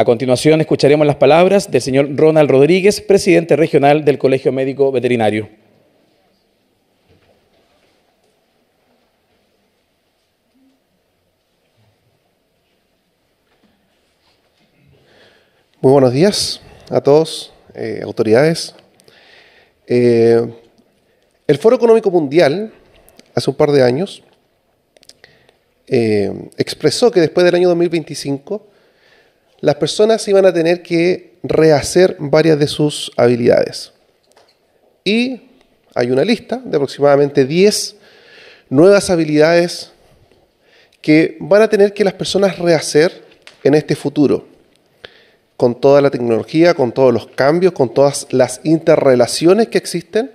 A continuación escucharemos las palabras del señor Ronald Rodríguez, presidente regional del Colegio Médico Veterinario. Muy buenos días a todos, eh, autoridades. Eh, el Foro Económico Mundial, hace un par de años, eh, expresó que después del año 2025 las personas iban a tener que rehacer varias de sus habilidades. Y hay una lista de aproximadamente 10 nuevas habilidades que van a tener que las personas rehacer en este futuro, con toda la tecnología, con todos los cambios, con todas las interrelaciones que existen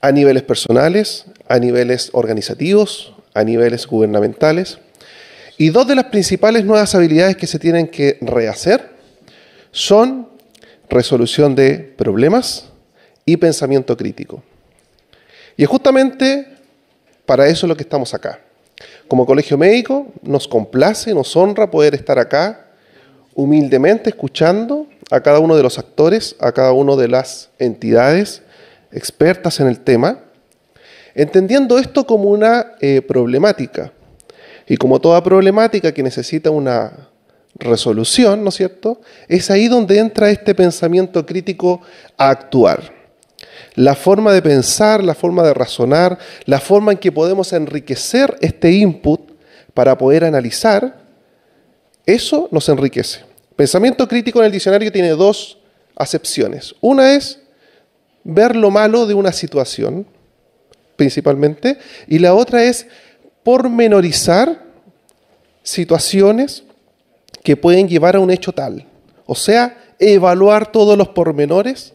a niveles personales, a niveles organizativos, a niveles gubernamentales. Y dos de las principales nuevas habilidades que se tienen que rehacer son resolución de problemas y pensamiento crítico. Y es justamente para eso lo que estamos acá. Como colegio médico nos complace, nos honra poder estar acá humildemente escuchando a cada uno de los actores, a cada una de las entidades expertas en el tema, entendiendo esto como una eh, problemática, y como toda problemática que necesita una resolución, ¿no es cierto? Es ahí donde entra este pensamiento crítico a actuar. La forma de pensar, la forma de razonar, la forma en que podemos enriquecer este input para poder analizar, eso nos enriquece. Pensamiento crítico en el diccionario tiene dos acepciones. Una es ver lo malo de una situación, principalmente, y la otra es pormenorizar situaciones que pueden llevar a un hecho tal. O sea, evaluar todos los pormenores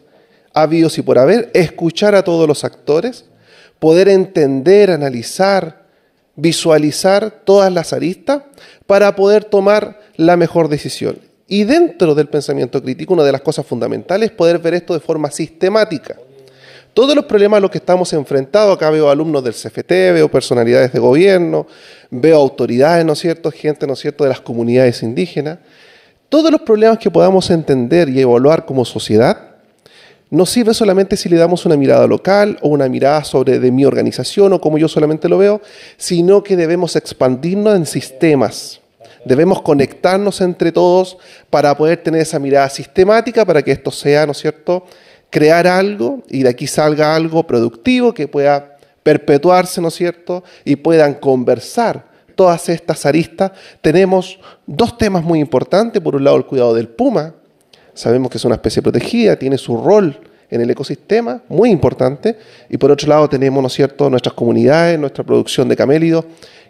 habidos y por haber, escuchar a todos los actores, poder entender, analizar, visualizar todas las aristas para poder tomar la mejor decisión. Y dentro del pensamiento crítico, una de las cosas fundamentales es poder ver esto de forma sistemática todos los problemas a los que estamos enfrentados. Acá veo alumnos del CFT, veo personalidades de gobierno, veo autoridades, ¿no es cierto?, gente, ¿no es cierto?, de las comunidades indígenas. Todos los problemas que podamos entender y evaluar como sociedad no sirve solamente si le damos una mirada local o una mirada sobre de mi organización o como yo solamente lo veo, sino que debemos expandirnos en sistemas. Debemos conectarnos entre todos para poder tener esa mirada sistemática para que esto sea, ¿no es cierto?, crear algo y de aquí salga algo productivo que pueda perpetuarse, ¿no es cierto? Y puedan conversar todas estas aristas. Tenemos dos temas muy importantes. Por un lado, el cuidado del puma. Sabemos que es una especie protegida, tiene su rol en el ecosistema, muy importante. Y por otro lado tenemos, ¿no es cierto?, nuestras comunidades, nuestra producción de camélidos,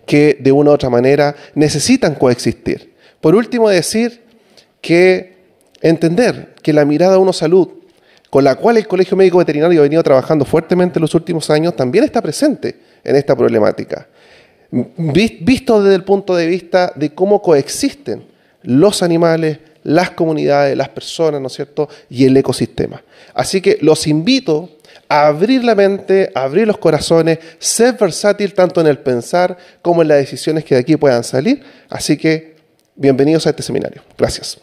que de una u otra manera necesitan coexistir. Por último, decir que entender que la mirada a uno salud con la cual el Colegio Médico Veterinario ha venido trabajando fuertemente en los últimos años, también está presente en esta problemática. Visto desde el punto de vista de cómo coexisten los animales, las comunidades, las personas, ¿no es cierto? Y el ecosistema. Así que los invito a abrir la mente, a abrir los corazones, ser versátil tanto en el pensar como en las decisiones que de aquí puedan salir. Así que bienvenidos a este seminario. Gracias.